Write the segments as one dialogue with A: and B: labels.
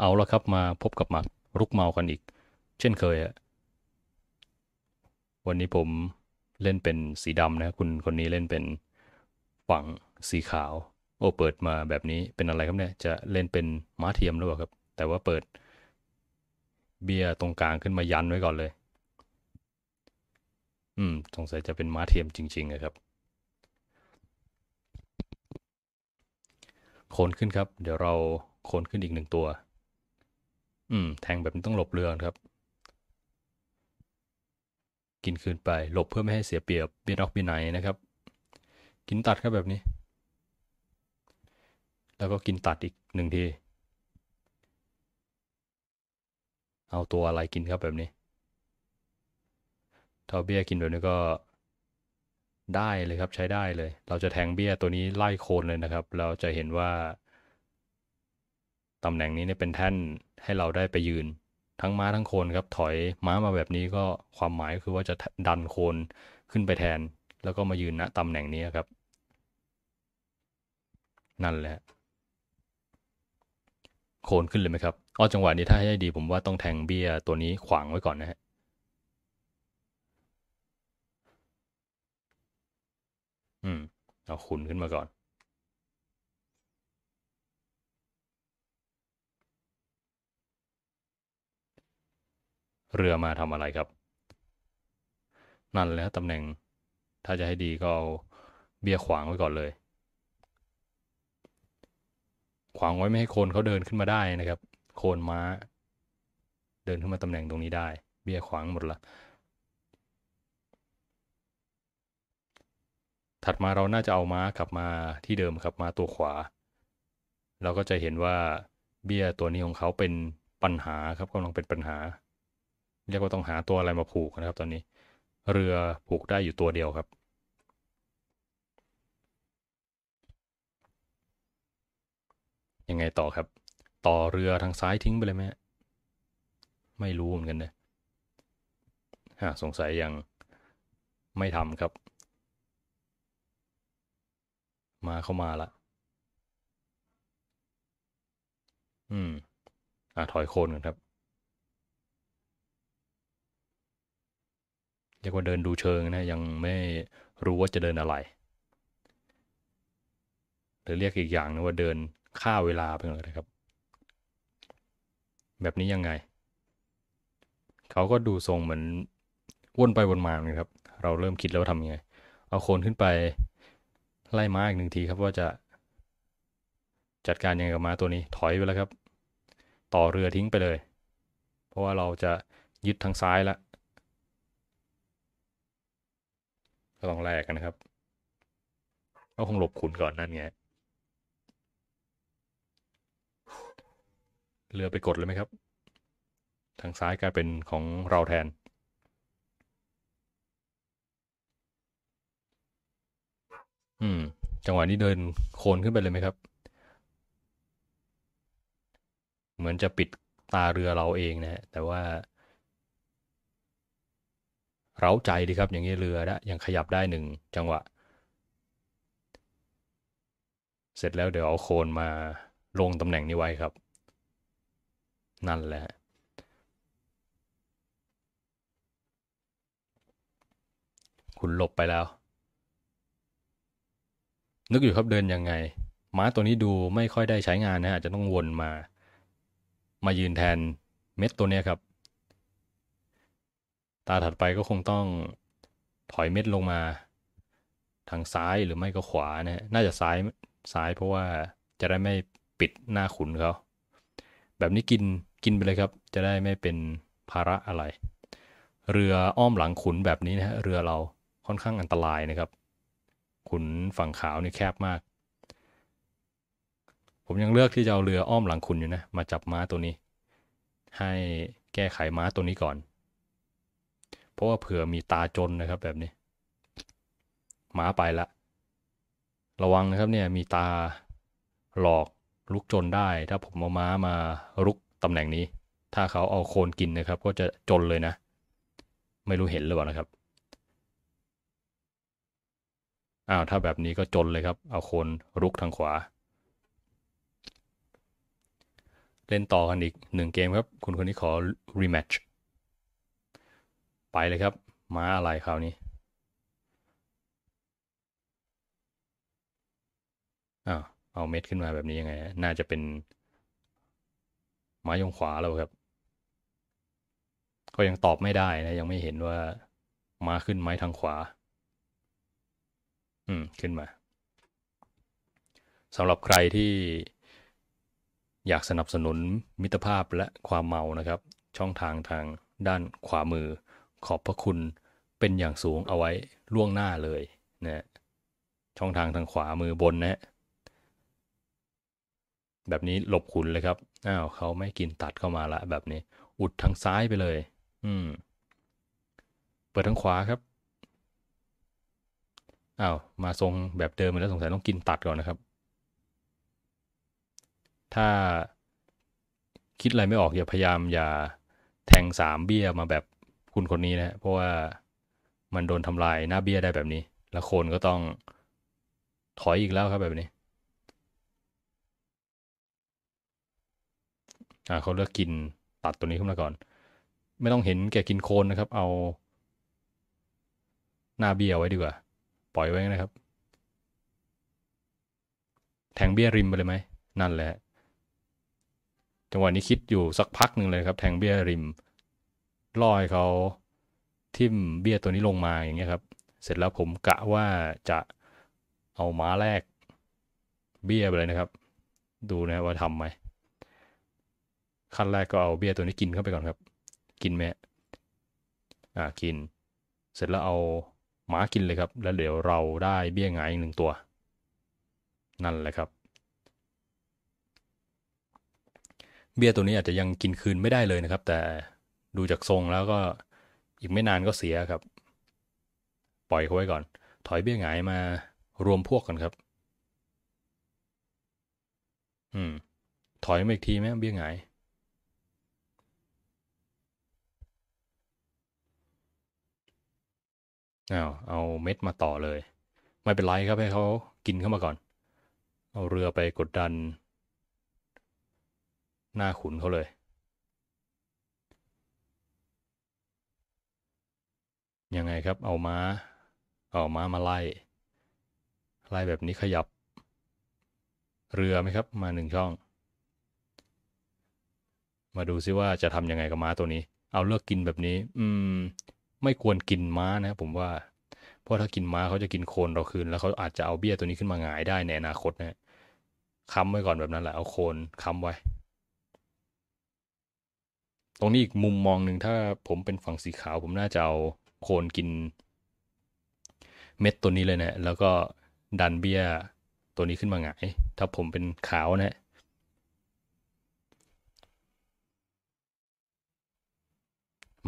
A: เอาละครับมาพบกับหมักรุกเมากันอีก เช่นเคยอะวันนี้ผมเล่นเป็นสีดำนะคุณคนนี้เล่นเป็นฝั่งสีขาวโอ้เปิดมาแบบนี้เป็นอะไรครับเนี่ยจะเล่นเป็นม้าเทียมหรือเปล่าครับแต่ว่าเปิดเบียร์ตรงกลางขึ้นมายันไว้ก่อนเลยอืมสงสัยจะเป็นม้าเทียมจริงๆนะครับโคนขึ้นครับ เดี๋ยวเราโคนขึ้นอีกหนึ่งตัวอืมแทงแบบนี้ต้องหลบเรือครับ กินคืนไปหลบเพื่อไม่ให้เสียเปรียบบีด็อกบีไหนนะครับ กินตัดครับแบบนี้ แล้วก็กินตัดอีกหนึ่งทีเอาตัวอะไรกินครับแบบนี้ท้าเบี้ยกินแบบนี้ก็ได้เลยครับ ใช้ได้เลย เราจะแทงเบี้ยตัวนี้ไล่โคนเลยนะครับ เราจะเห็นว่าตำแหน่งนี้เนี่ยเป็นแท่นให้เราได้ไปยืน ทั้งม้าทั้งโคนครับ ถอยม้ามาแบบนี้ก็ความหมายก็คือว่าจะดันโคนขึ้นไปแทน แล้วก็มายืนณตำแหน่งนี้ครับ นั่นแหละโคนขึ้นเลยไหมครับอ้อจังหวะนี้ถ้าให้ดีผมว่าต้องแทงเบีย้ยตัวนี้ขวางไว้ก่อนนะฮะอืมเอาขุนขึ้นมาก่อนเรือมาทำอะไรครับ นั่นแล้วตำแหน่ง ถ้าจะให้ดีก็เอาเบี้ยขวางไว้ก่อนเลย ขวางไว้ไม่ให้โคนเขาเดินขึ้นมาได้นะครับ โคนม้าเดินขึ้นมาตำแหน่งตรงนี้ได้ เบี้ยขวางหมดละ ถัดมาเราน่าจะเอาม้ากลับมาที่เดิมครับมาตัวขวา เราก็จะเห็นว่าเบี้ยตัวนี้ของเขาเป็นปัญหาครับกำลังเป็นปัญหาเรียกว่าต้องหาตัวอะไรมาผูกนะครับตอนนี้ เรือผูกได้อยู่ตัวเดียวครับ ยังไงต่อครับ ต่อเรือทางซ้ายทิ้งไปเลยไหมไม่รู้เหมือนกันนะฮะสงสัยยังไม่ทำครับ มาเข้ามาละอืม อ่ะ ถอยโคนกันครับรียกว่าเดินดูเชิงนะยังไม่รู้ว่าจะเดินอะไรหรือเรียกอีกอย่างนะว่าเดินค่าเวลาไปเลยนะครับ แบบนี้ยังไงเขาก็ดูทรงเหมือนวนไปวนมาเลยครับ เราเริ่มคิดแล้วว่าทำยังไง เอาโคนขึ้นไปไล่ม้าอีกหนึ่งทีครับว่าจะ จัดการยังไงกับม้าตัวนี้ถอยไปแล้วครับ ต่อเรือทิ้งไปเลย เพราะว่าเราจะยึดทางซ้ายแล้วก็ต้องแลกกันนะครับ ก็คงหลบขุนก่อนนั่นไงเรือไปกดเลยไหมครับ ทางซ้ายกลายเป็นของเราแทน อืม จังหวะนี้เดินโคนขึ้นไปเลยไหมครับ เหมือนจะปิดตาเรือเราเองนะฮะแต่ว่าเร้าใจดีครับ อย่างนี้เรือนะยังขยับได้หนึ่งจังหวะ เสร็จแล้วเดี๋ยวเอาโคนมาลงตำแหน่งนี้ไว้ครับ นั่นแหละ คุณหลบไปแล้ว นึกอยู่ครับเดินยังไงม้าตัวนี้ดูไม่ค่อยได้ใช้งานนะอาจจะต้องวนมามายืนแทนเม็ดตัวนี้ครับตาถัดไปก็คงต้องถอยเม็ดลงมา ทางซ้ายหรือไม่ก็ขวานะน่าจะซ้ายซ้ายเพราะว่าจะได้ไม่ปิดหน้าขุนเขาแบบนี้กินกินไปเลยครับ จะได้ไม่เป็นภาระอะไร เรืออ้อมหลังขุนแบบนี้นะฮะเรือเราค่อนข้างอันตรายนะครับ ขุนฝั่งขาวนี่แคบมาก ผมยังเลือกที่จะเอาเรืออ้อมหลังขุนอยู่นะ มาจับม้าตัวนี้ ให้แก้ไขม้าตัวนี้ก่อนเพราะว่าเผื่อมีตาจนนะครับแบบนี้ หมาไปละ ระวังนะครับเนี่ยมีตาหลอกลุกจนได้ถ้าผมเอาม้ามาลุกตำแหน่งนี้ ถ้าเขาเอาโคนกินนะครับ ก็จะจนเลยนะ ไม่รู้เห็นหรือเปล่านะครับอ้าวถ้าแบบนี้ก็จนเลยครับ เอาโคนลุกทางขวา เล่นต่อกันอีกหนึ่งเกมครับคุณคนนี้ขอ รีแมตชไปเลยครับม้าอะไรคราวนี้อ้าวเอาเม็ดขึ้นมาแบบนี้ยังไง น่าจะเป็น ไม้ยงขวาแล้วครับ ก็ยังตอบไม่ได้นะ ยังไม่เห็นว่ามาขึ้นไม้ทางขวา อืมขึ้นมาสำหรับใครที่ อยากสนับสนุนมิตรภาพและความเมานะครับ ช่องทางทางด้านขวามือขอบพระคุณเป็นอย่างสูงเอาไว้ล่วงหน้าเลยนะช่องทางทางขวามือบนนะแบบนี้หลบขุนเลยครับอ้าวเขาไม่กินตัดเข้ามาละแบบนี้ อุดทางซ้ายไปเลย อืม เปิดทางขวาครับอ้าวมาทรงแบบเดิมแล้วสงสัยต้องกินตัดก่อนนะครับ ถ้าคิดอะไรไม่ออก อย่าพยายามอย่าแทงสามเบี้ยมาแบบคุณคนนี้นะเพราะว่ามันโดนทำลายหน้าเบีย้ยได้แบบนี้แล้วโคนก็ต้องถอยอีกแล้วครับแบบนี้อ่าเขาเลือกกินตัดตัวนี้ขึ้นมาก่อน ไม่ต้องเห็นแกกินโคนนะครับ เอาหน้าเบีย้ยไว้ดีกว่า ปล่อยไว้นะครับ แทงเบี้ยริมไปเลยไหมนั่นแหละจังหวะนี้คิดอยู่สักพักหนึ่งเลยครับแทงเบีย้ยริมล่อยเขาทิ่มเบี้ยตัวนี้ลงมาอย่างเงี้ยครับ เสร็จแล้วผมกะว่าจะเอาม้าแรกเบี้ยไปเลยนะครับ ดูนะว่าทำไหม ขั้นแรกก็เอาเบี้ยตัวนี้กินเข้าไปก่อนครับ กินไหมอ่า กิน เสร็จแล้วเอาหมากินเลยครับ แล้วเดี๋ยวเราได้เบี้ยงายอีกหนึ่งตัว นั่นแหละครับ เบี้ยตัวนี้อาจจะยังกินคืนไม่ได้เลยนะครับ แต่ดูจากทรงแล้วก็อีกไม่นานก็เสียครับ ปล่อยเขาไว้ก่อน ถอยเบี้ยหงายมารวมพวกกันครับ อืม ถอยมาอีกทีไหมเบี้ยหงายอา้าวเอาเม็ดมาต่อเลย ไม่เป็นไรครับให้เขากินเข้ามาก่อน เอาเรือไปกดดัน หน้าขุนเขาเลยยังไงครับเอาม้าเอาม้ามาไล่ ไล่แบบนี้ขยับ เรือไหมครับ มาหนึ่งช่อง มาดูซิว่าจะทำยังไงกับม้าตัวนี้ เอาเลือกกินแบบนี้ อืม ไม่ควรกินม้านะ ผมว่าเพราะถ้ากินม้าเขาจะกินโคนเราคืนแล้วเขาอาจจะเอาเบี้ยตัวนี้ขึ้นมาหงายได้ในอนาคตนะค้ำไว้ก่อนแบบนั้นแหละเอาโคนค้ำไว้ ตรงนี้อีกมุมมองหนึ่งถ้า ผมเป็นฝั่งสีขาวผมน่าจะเอาโคนกินเม็ดตัวนี้เลยนะ แล้วก็ดันเบี้ยตัวนี้ขึ้นมาหงายถ้าผมเป็นขาวนะ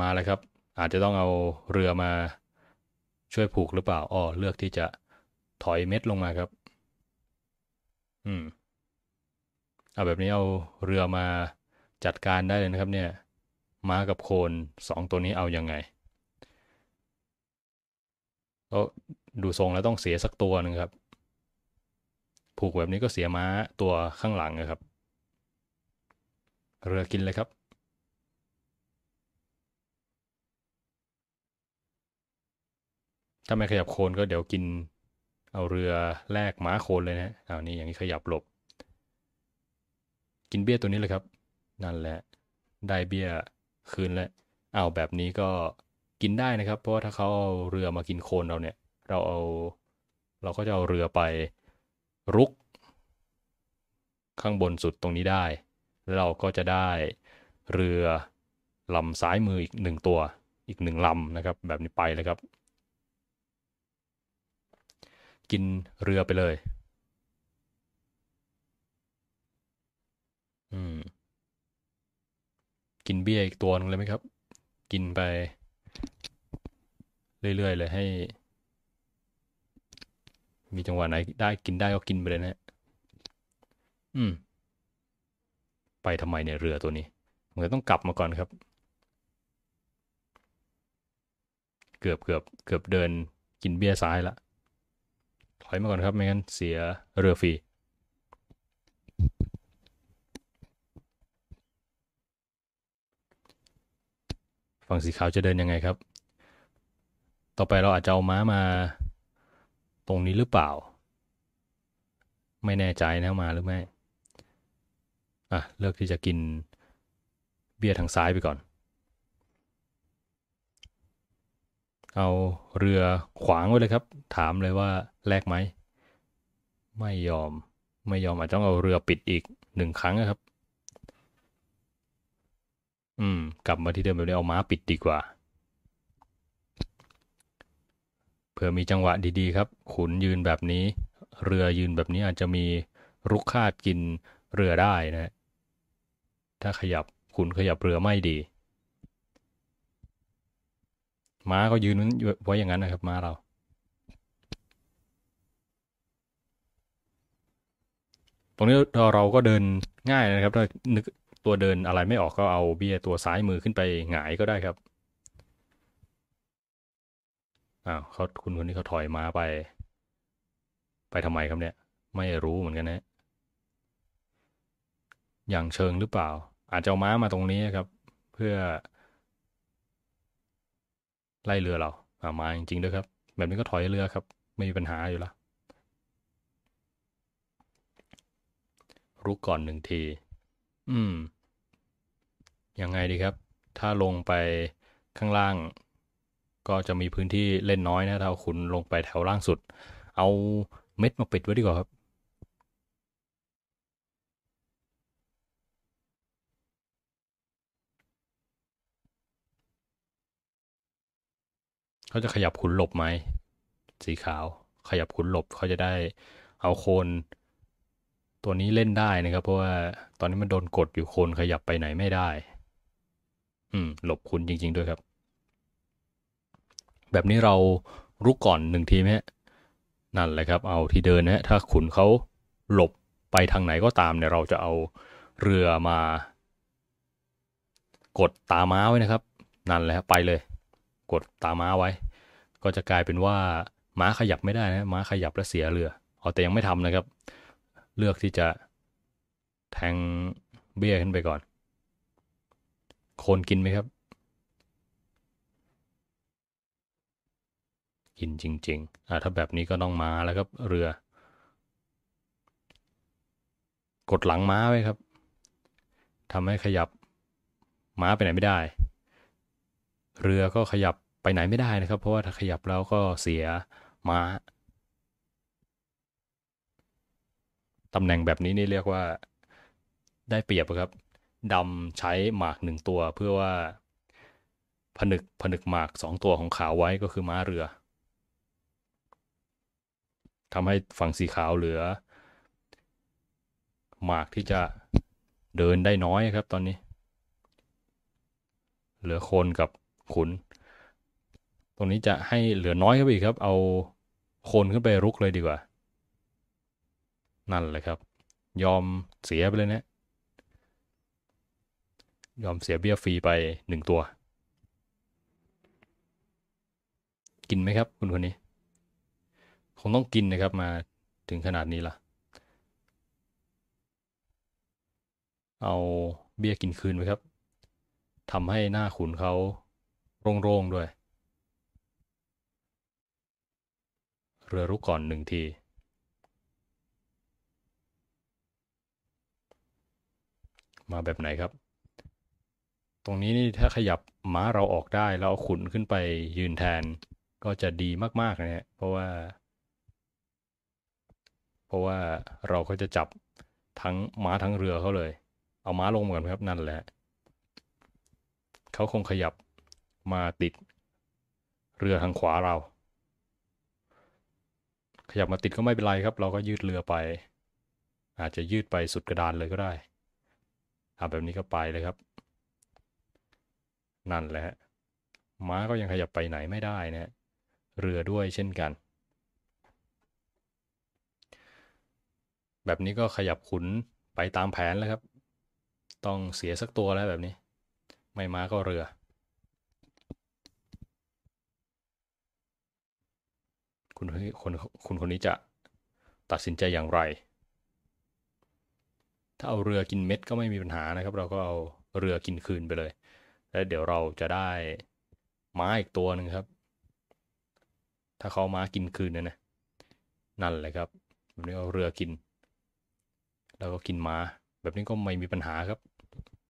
A: มาแล้วครับ อาจจะต้องเอาเรือมาช่วยผูกหรือเปล่า อ๋อ เลือกที่จะถอยเม็ดลงมาครับ อืมเอาแบบนี้เอาเรือมาจัดการได้เลยนะครับ เนี่ยม้ากับโคนสองตัวนี้เอาอยัางไงก็ดูทรงแล้วต้องเสียสักตัวหนึ่งครับ ผูกแบบนี้ก็เสียม้าตัวข้างหลังนะครับ เรือกินเลยครับ ถ้าไม่ขยับโคนก็เดี๋ยวกินเอาเรือแลกม้าโคนเลยนะอ้านี่อย่างนี้ขยับหลบ กินเบี้ยตัวนี้เลยครับ นั่นแหละได้เบี้ยคืนแล้วอ้าวแบบนี้ก็กินได้นะครับ เพราะว่าถ้าเขาเอาเรือมากินโคลนเราเนี่ย เราเอาเราก็จะเอาเรือไปรุก ข้างบนสุดตรงนี้ได้แล้วเราก็จะได้เรือลำซ้ายมืออีกหนึ่งตัวอีกหนึ่งลำนะครับ แบบนี้ไปเลยครับ กินเรือไปเลยอืมกินเบี้ยอีกตัวนึงเลยไหมครับ กินไปเรื่อยๆเลยให้ มีจังหวะไหนได้กินได้ก็กินไปเลยนะอืม ไปทำไมในเรือตัวนี้มันต้องกลับมาก่อนครับ เกือบเกือบเกือบเดินกินเบีร์ซ้ายละถอยมาก่อนครับ ไม่งั้นเสียเรือฟรีฝั่งสีขาวจะเดินยังไงครับ ต่อไปเราอาจจะเอาม้ามาตรงนี้หรือเปล่า ไม่แน่ใจนะมาหรือไม่ อ่ะเลือกที่จะกินเบี้ยทางซ้ายไปก่อน เอาเรือขวางไว้เลยครับ ถามเลยว่าแลกไหม ไม่ยอม ไม่ยอมอาจจะต้องเอาเรือปิดอีกหนึ่งครั้งนะครับอืมกลับมาที่เดิมแบบนี้เอาม้าปิดดีกว่าเผื่อมีจังหวะดีๆครับ ขุนยืนแบบนี้ เรือยืนแบบนี้อาจจะมีรุกคาดกินเรือได้นะ ถ้าขยับขุนขยับเรือไม่ดีม้าก็ยืนไว้อย่างนั้นนะครับม้าเราตรงนี้เราก็เดินง่ายนะครับถ้านึกตัวเดินอะไรไม่ออกก็เอาเบี้ยตัวซ้ายมือขึ้นไป หงายก็ได้ครับ อ้าวเขาคุณคนนี้เขาถอยม้าไป ไปทำไมครับเนี่ย ไม่รู้เหมือนกันนะ อย่างเชิงหรือเปล่า อาจจะเอาม้ามาตรงนี้ครับ เพื่อ ไล่เรือเราอามาจริงๆ ด้วยครับ แบบนี้ก็ถอยเรือครับ ไม่มีปัญหาอยู่ละรุกก่อนหนึ่งที อืมยังไงดีครับ ถ้าลงไปข้างล่างก็จะมีพื้นที่เล่นน้อยนะถ้าขุนลงไปแถวล่างสุด เอาเม็ดมาปิดไว้ดีกว่าครับ เขาจะขยับขุนหลบไหม สีขาวขยับขุนหลบเขาจะได้เอาโคนตัวนี้เล่นได้นะครับ เพราะว่าตอนนี้มันโดนกดอยู่โคนขยับไปไหนไม่ได้อืมหลบคุณจริง ๆ ด้วยครับ แบบนี้เรารุกก่อนหนึ่งทีไหมนั่นแหละครับ เอาที่เดินนะฮะถ้าขุนเขาหลบไปทางไหนก็ตามเนี่ย เราจะเอาเรือมา กดตาม้าไว้นะครับนั่นแหละไปเลย กดตาม้าไว้ ก็จะกลายเป็นว่า ม้าขยับไม่ได้นะม้าขยับแล้วเสียเรือเอาแต่ยังไม่ทำนะครับ เลือกที่จะแทงเบี้ยขึ้นไปก่อนโคนกินไหมครับ กินจริงๆอ่าถ้าแบบนี้ก็ต้องม้าแล้วครับ เรือ กดหลังม้าไว้ครับทำให้ขยับม้าไปไหนไม่ได้ เรือก็ขยับไปไหนไม่ได้นะครับ เพราะว่าถ้าขยับแล้วก็เสียม้าตำแหน่งแบบนี้นี่เรียกว่าได้เปรียบครับดำใช้หมากหนึ่งตัวเพื่อว่าผนึกผนึกหมากสองตัวของขาวไว้ก็คือม้าเรือทำให้ฝั่งสีขาวเหลือหมากที่จะเดินได้น้อยครับตอนนี้ เหลือโคนกับขุน ตรงนี้จะให้เหลือน้อยครับอีกครับ เอาโคนขึ้นไปรุกเลยดีกว่า นั่นแหละครับ ยอมเสียไปเลยนะยอมเสียเบี้ยฟรีไปหนึ่งตัว กินไหมครับ คุณคนนี้ คงต้องกินนะครับมาถึงขนาดนี้ล่ะ เอาเบี้ยกินคืนไหมครับ ทำให้หน้าขุนเขาโร่งๆด้วย เรือรุกก่อนหนึ่งที มาแบบไหนครับตรงนี้นี่ถ้าขยับม้าเราออกได้แล้วขุนขึ้นไปยืนแทน ก็จะดีมากๆนะฮะเพราะว่า เพราะว่าเราก็จะจับทั้งม้าทั้งเรือเขาเลย เอาม้าลงก่อนครับนั่นแหละเขาคงขยับมาติดเรือทางขวาเรา ขยับมาติดก็ไม่เป็นไรครับ เราก็ยืดเรือไป อาจจะยืดไปสุดกระดานเลยก็ได้ทำแบบนี้ก็ไปเลยครับนั่นแหละ ม้าก็ยังขยับไปไหนไม่ได้นะ เรือด้วยเช่นกัน แบบนี้ก็ขยับขุนไปตามแผนแล้วครับ ต้องเสียสักตัวแล้วแบบนี้ ไม่ม้าก็เรือ คุณคนคุณคนนี้จะตัดสินใจอย่างไร ถ้าเอาเรือกินเม็ดก็ไม่มีปัญหานะครับ เราก็เอาเรือกินคืนไปเลยแล้วเดี๋ยวเราจะได้ม้าอีกตัวหนึ่งครับ ถ้าเขาม้ากินคืนนะนะนั่นแหละครับ แบบนี้เอาเรือกิน แล้วก็กินม้าแบบนี้ก็ไม่มีปัญหาครับ